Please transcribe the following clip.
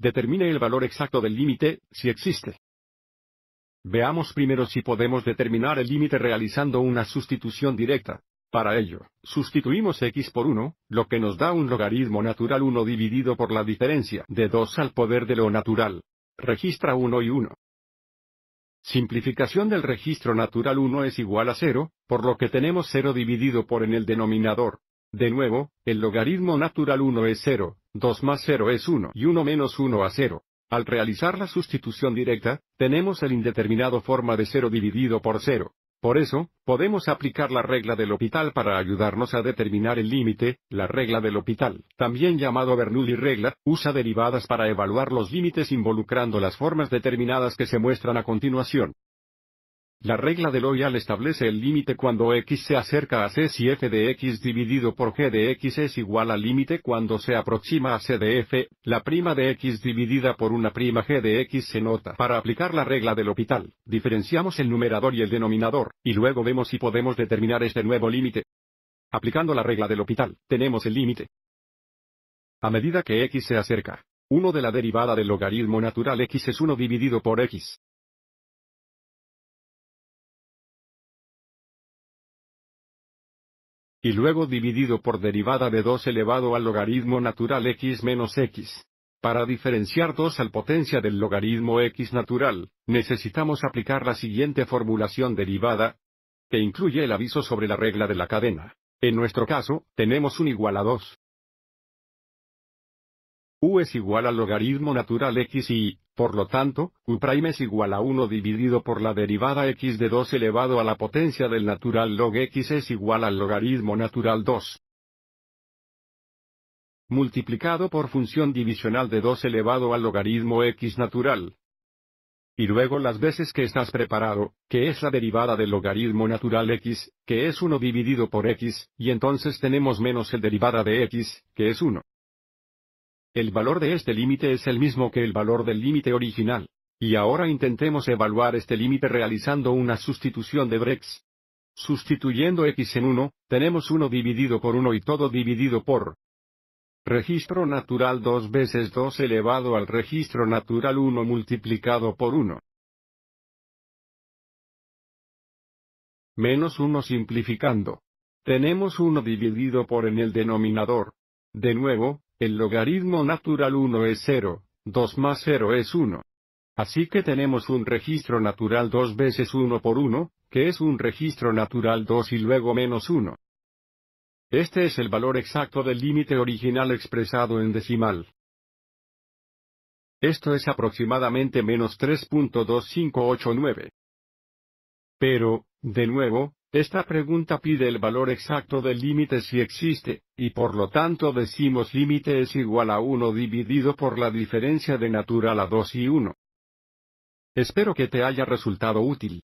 determine el valor exacto del límite, si existe. Veamos primero si podemos determinar el límite realizando una sustitución directa. Para ello, sustituimos x por 1, lo que nos da un logaritmo natural 1 dividido por la diferencia de 2 al poder de lo natural. Registra 1 y 1. Simplificación del registro natural 1 es igual a 0, por lo que tenemos 0 dividido por en el denominador. De nuevo, el logaritmo natural 1 es 0, 2 más 0 es 1 y 1 menos 1 a 0. Al realizar la sustitución directa, tenemos el indeterminado forma de 0 dividido por 0. Por eso, podemos aplicar la regla del hospital para ayudarnos a determinar el límite, la regla del hospital, también llamado Bernoulli regla, usa derivadas para evaluar los límites involucrando las formas determinadas que se muestran a continuación. La regla de Loyal establece el límite cuando x se acerca a c si f de x dividido por g de x es igual al límite cuando se aproxima a c de f, la prima de x dividida por una prima g de x se nota. Para aplicar la regla del hospital, diferenciamos el numerador y el denominador, y luego vemos si podemos determinar este nuevo límite. Aplicando la regla del hospital, tenemos el límite. A medida que x se acerca, 1 de la derivada del logaritmo natural x es 1 dividido por x. y luego dividido por derivada de 2 elevado al logaritmo natural x menos x. Para diferenciar 2 al potencia del logaritmo x natural, necesitamos aplicar la siguiente formulación derivada, que incluye el aviso sobre la regla de la cadena. En nuestro caso, tenemos un igual a 2. U es igual al logaritmo natural x y, por lo tanto, u' es igual a 1 dividido por la derivada x de 2 elevado a la potencia del natural log x es igual al logaritmo natural 2 multiplicado por función divisional de 2 elevado al logaritmo x natural. Y luego las veces que estás preparado, que es la derivada del logaritmo natural x, que es 1 dividido por x, y entonces tenemos menos el derivada de x, que es 1. El valor de este límite es el mismo que el valor del límite original. Y ahora intentemos evaluar este límite realizando una sustitución de Brex. Sustituyendo x en 1, tenemos 1 dividido por 1 y todo dividido por registro natural 2 veces 2 elevado al registro natural 1 multiplicado por 1. Menos 1 simplificando. Tenemos 1 dividido por en el denominador. De nuevo, el logaritmo natural 1 es 0, 2 más 0 es 1. Así que tenemos un registro natural 2 veces 1 por 1, que es un registro natural 2 y luego menos 1. Este es el valor exacto del límite original expresado en decimal. Esto es aproximadamente menos 3.2589. Pero, de nuevo, esta pregunta pide el valor exacto del límite si existe, y por lo tanto decimos límite es igual a 1 dividido por la diferencia de natural a 2 y 1. Espero que te haya resultado útil.